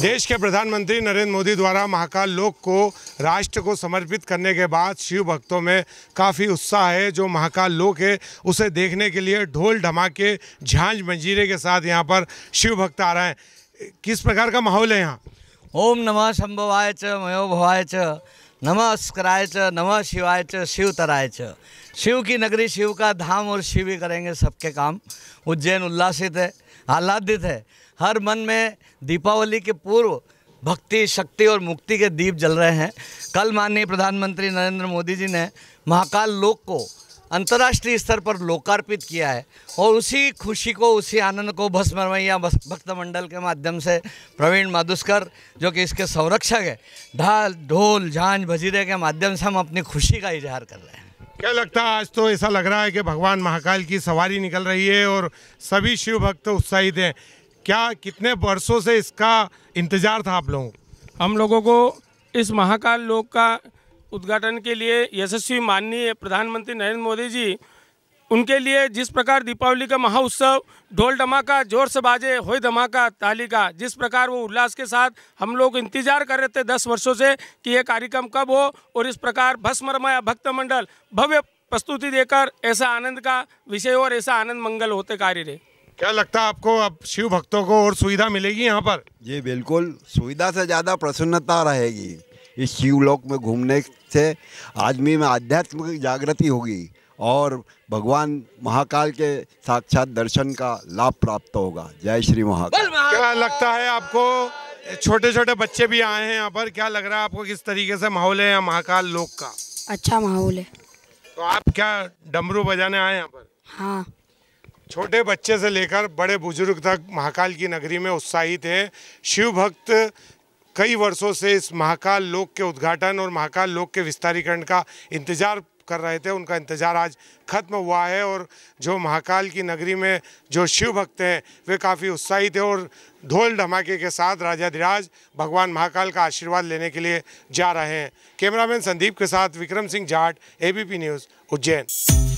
देश के प्रधानमंत्री नरेंद्र मोदी द्वारा महाकाल लोक को राष्ट्र को समर्पित करने के बाद शिव भक्तों में काफ़ी उत्साह है जो महाकाल लोक है उसे देखने के लिए ढोल ढमाके झांझ मंजीरे के साथ यहाँ पर शिव भक्त आ रहे हैं किस प्रकार का माहौल है यहाँ ओम नमः शंभवाय च मयो भवाय च नमः स्कराय च नमः शिवाय च शिव तराय च शिव की नगरी शिव का धाम और शिव ही करेंगे सबके काम उज्जैन उल्लासित है आह्लादित है हर मन में दीपावली के पूर्व भक्ति शक्ति और मुक्ति के दीप जल रहे हैं कल माननीय प्रधानमंत्री नरेंद्र मोदी जी ने महाकाल लोक को अंतर्राष्ट्रीय स्तर पर लोकार्पित किया है और उसी खुशी को उसी आनंद को भस्मरमैया भक्त मंडल के माध्यम से प्रवीण माधुस्कर जो कि इसके संरक्षक है ढाल ढोल झांझ भजीरे के माध्यम से हम अपनी खुशी का इजहार कर रहे हैं क्या लगता है आज तो ऐसा लग रहा है कि भगवान महाकाल की सवारी निकल रही है और सभी शिव भक्त उत्साहित हैं क्या कितने वर्षों से इसका इंतजार था आप लोगों हम लोगों को इस महाकाल लोक का उद्घाटन के लिए यशस्वी माननीय प्रधानमंत्री नरेंद्र मोदी जी उनके लिए जिस प्रकार दीपावली का महाउत्सव ढोल धमाका जोर से बाजे हो धमाका तालिका जिस प्रकार वो उल्लास के साथ हम लोग इंतजार कर रहे थे दस वर्षों से कि ये कार्यक्रम कब हो और इस प्रकार भस्मरमाया भक्त मंडल भव्य प्रस्तुति देकर ऐसा आनंद का विषय और ऐसा आनंद मंगल होते कार्य रहे क्या लगता है आपको अब शिव भक्तों को और सुविधा मिलेगी यहाँ पर जी बिल्कुल सुविधा से ज़्यादा प्रसन्नता रहेगी इस शिवलोक में घूमने से आदमी में आध्यात्मिक जागृति होगी और भगवान महाकाल के साक्षात दर्शन का लाभ प्राप्त होगा जय श्री महाकाल क्या लगता है आपको छोटे छोटे बच्चे भी आए हैं यहाँ पर क्या लग रहा है आपको किस तरीके से माहौल है महाकाल लोक का अच्छा माहौल है तो आप क्या डमरू बजाने आए यहाँ पर हाँ छोटे बच्चे से लेकर बड़े बुजुर्ग तक महाकाल की नगरी में उत्साहित है शिव भक्त कई वर्षों से इस महाकाल लोक के उद्घाटन और महाकाल लोक के विस्तारीकरण का इंतजार कर रहे थे उनका इंतज़ार आज खत्म हुआ है और जो महाकाल की नगरी में जो शिव भक्त हैं वे काफ़ी उत्साहित थे और ढोल ढमाके के साथ राजाधिराज भगवान महाकाल का आशीर्वाद लेने के लिए जा रहे हैं कैमरामैन संदीप के साथ विक्रम सिंह जाट एबीपी न्यूज़ उज्जैन